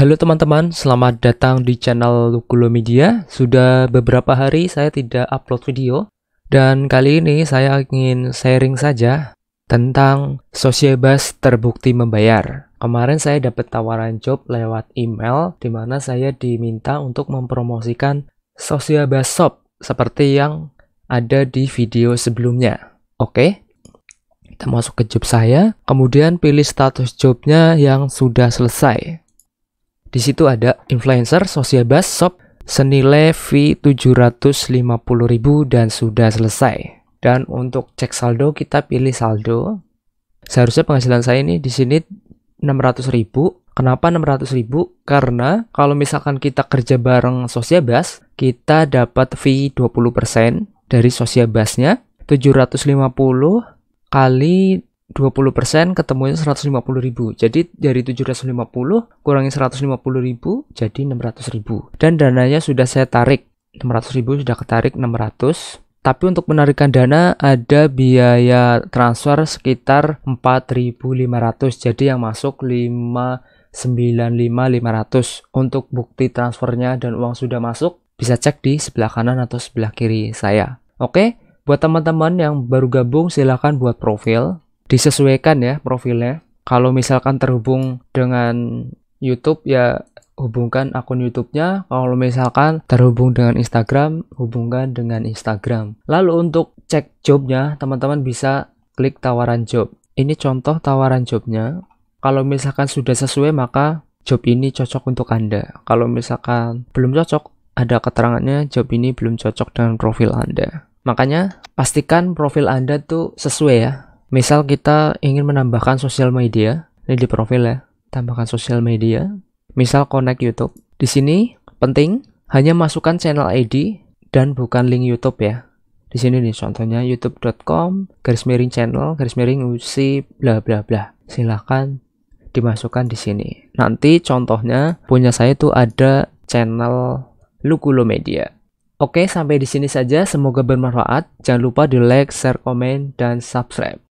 Halo teman-teman, selamat datang di channel Lukulo Media. Sudah beberapa hari saya tidak upload video dan kali ini saya ingin sharing saja tentang Sociebus terbukti membayar. Kemarin saya dapat tawaran job lewat email di mana saya diminta untuk mempromosikan Sociebus Shop seperti yang ada di video sebelumnya. Oke, kita masuk ke job saya, kemudian pilih status jobnya yang sudah selesai. Di situ ada influencer, social bus, shop, senilai fee 750.000 dan sudah selesai. Dan untuk cek saldo kita pilih saldo. Seharusnya penghasilan saya ini di sini 600.000. Kenapa 600.000? Karena kalau misalkan kita kerja bareng bus, kita dapat fee 20% dari busnya. 750 kali 20% ketemunya 150 ribu. Jadi dari 750 kurangi 150 ribu jadi 600 ribu. Dan dananya sudah saya tarik. 600 ribu sudah ketarik 600. Tapi untuk penarikan dana ada biaya transfer sekitar 4.500. Jadi yang masuk 595.500 untuk bukti transfernya dan uang sudah masuk bisa cek di sebelah kanan atau sebelah kiri saya. Oke, buat teman-teman yang baru gabung silahkan buat profil disesuaikan ya profilnya. Kalau misalkan terhubung dengan YouTube ya hubungkan akun YouTube-nya. Kalau misalkan terhubung dengan Instagram, hubungkan dengan Instagram. Lalu untuk cek jobnya, teman-teman bisa klik tawaran job. Ini contoh tawaran jobnya. Kalau misalkan sudah sesuai maka job ini cocok untuk Anda. Kalau misalkan belum cocok, ada keterangannya job ini belum cocok dengan profil Anda. Makanya pastikan profil Anda tuh sesuai ya Misal kita ingin menambahkan sosial media, ini di profil ya, tambahkan sosial media, misal connect YouTube. Di sini penting hanya masukkan channel ID dan bukan link YouTube ya. Di sini nih contohnya youtube.com garis miring channel garis miring UC bla bla bla. Silahkan dimasukkan di sini. Nanti contohnya punya saya itu ada channel Lukulo Media. Oke, sampai di sini saja. Semoga bermanfaat. Jangan lupa di like, share, komen, dan subscribe.